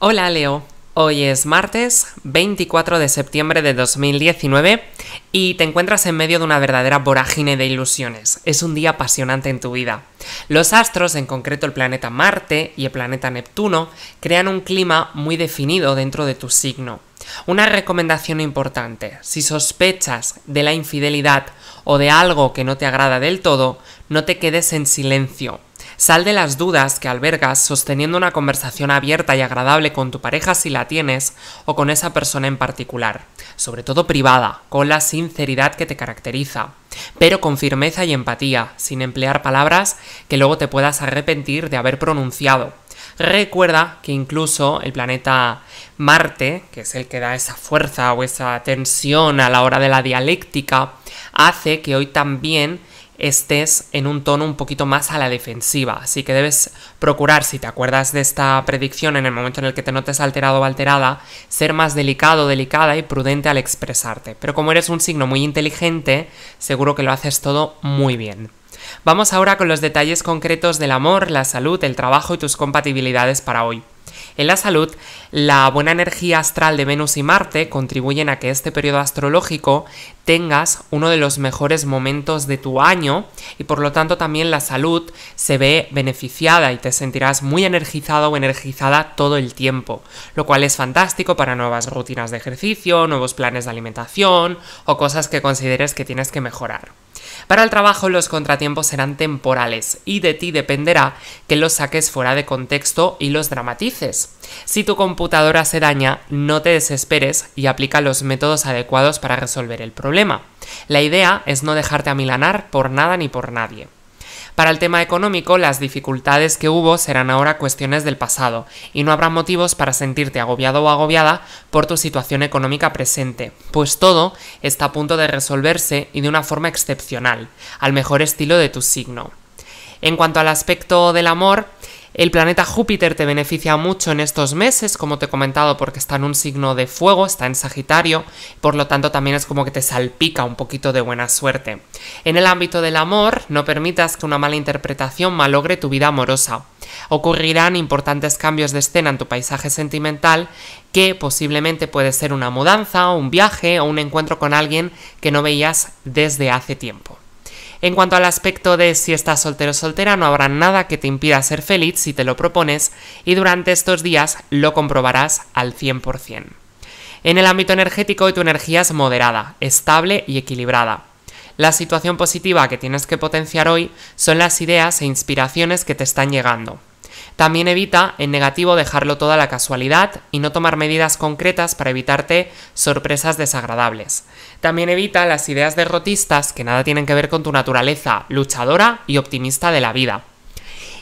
Hola Leo, hoy es martes 24 de septiembre de 2019 y te encuentras en medio de una verdadera vorágine de ilusiones. Es un día apasionante en tu vida. Los astros, en concreto el planeta Marte y el planeta Neptuno, crean un clima muy definido dentro de tu signo. Una recomendación importante, si sospechas de la infidelidad o de algo que no te agrada del todo, no te quedes en silencio, Sal de las dudas que albergas sosteniendo una conversación abierta y agradable con tu pareja si la tienes o con esa persona en particular, sobre todo privada, con la sinceridad que te caracteriza, pero con firmeza y empatía, sin emplear palabras que luego te puedas arrepentir de haber pronunciado. Recuerda que incluso el planeta Marte, que es el que da esa fuerza o esa tensión a la hora de la dialéctica, hace que hoy también estés en un tono un poquito más a la defensiva. Así que debes procurar, si te acuerdas de esta predicción en el momento en el que te notes alterado o alterada, ser más delicado, delicada y prudente al expresarte. Pero como eres un signo muy inteligente, seguro que lo haces todo muy bien. Vamos ahora con los detalles concretos del amor, la salud, el trabajo y tus compatibilidades para hoy. En la salud, la buena energía astral de Venus y Marte contribuyen a que este periodo astrológico tengas uno de los mejores momentos de tu año y por lo tanto también la salud se ve beneficiada y te sentirás muy energizado o energizada todo el tiempo, lo cual es fantástico para nuevas rutinas de ejercicio, nuevos planes de alimentación o cosas que consideres que tienes que mejorar. Para el trabajo los contratiempos serán temporales y de ti dependerá que los saques fuera de contexto y los dramatices. Si tu computadora se daña, no te desesperes y aplica los métodos adecuados para resolver el problema. La idea es no dejarte amilanar por nada ni por nadie. Para el tema económico, las dificultades que hubo serán ahora cuestiones del pasado, y no habrá motivos para sentirte agobiado o agobiada por tu situación económica presente, pues todo está a punto de resolverse y de una forma excepcional, al mejor estilo de tu signo. En cuanto al aspecto del amor, el planeta Júpiter te beneficia mucho en estos meses, como te he comentado, porque está en un signo de fuego, está en Sagitario, por lo tanto también es como que te salpica un poquito de buena suerte. En el ámbito del amor, no permitas que una mala interpretación malogre tu vida amorosa. Ocurrirán importantes cambios de escena en tu paisaje sentimental que posiblemente puede ser una mudanza, un viaje o un encuentro con alguien que no veías desde hace tiempo. En cuanto al aspecto de si estás soltero o soltera, no habrá nada que te impida ser feliz si te lo propones y durante estos días lo comprobarás al 100%. En el ámbito energético tu energía es moderada, estable y equilibrada. La situación positiva que tienes que potenciar hoy son las ideas e inspiraciones que te están llegando. También evita, en negativo, dejarlo toda la casualidad y no tomar medidas concretas para evitarte sorpresas desagradables. También evita las ideas derrotistas que nada tienen que ver con tu naturaleza luchadora y optimista de la vida.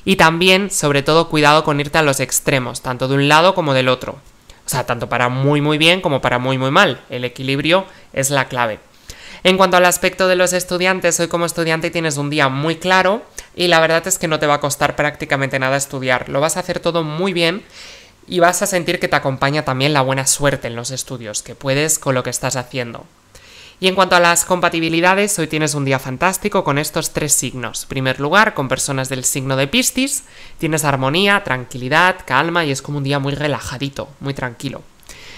Y también, sobre todo, cuidado con irte a los extremos, tanto de un lado como del otro. O sea, tanto para muy muy bien como para muy muy mal. El equilibrio es la clave. En cuanto al aspecto de los estudiantes, hoy como estudiante tienes un día muy claro y la verdad es que no te va a costar prácticamente nada estudiar. Lo vas a hacer todo muy bien y vas a sentir que te acompaña también la buena suerte en los estudios, que puedes con lo que estás haciendo. Y en cuanto a las compatibilidades, hoy tienes un día fantástico con estos tres signos. En primer lugar, con personas del signo de Piscis, tienes armonía, tranquilidad, calma y es como un día muy relajadito, muy tranquilo.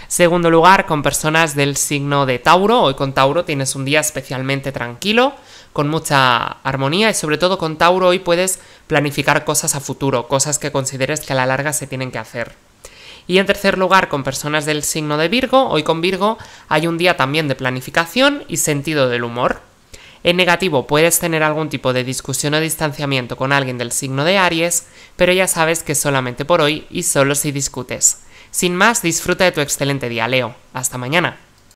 Segundo lugar, con personas del signo de Tauro. Hoy con Tauro tienes un día especialmente tranquilo, con mucha armonía y sobre todo con Tauro hoy puedes planificar cosas a futuro, cosas que consideres que a la larga se tienen que hacer. Y en tercer lugar, con personas del signo de Virgo, hoy con Virgo hay un día también de planificación y sentido del humor. En negativo, puedes tener algún tipo de discusión o distanciamiento con alguien del signo de Aries, pero ya sabes que solamente por hoy y solo si discutes. Sin más, disfruta de tu excelente día, Leo. Hasta mañana.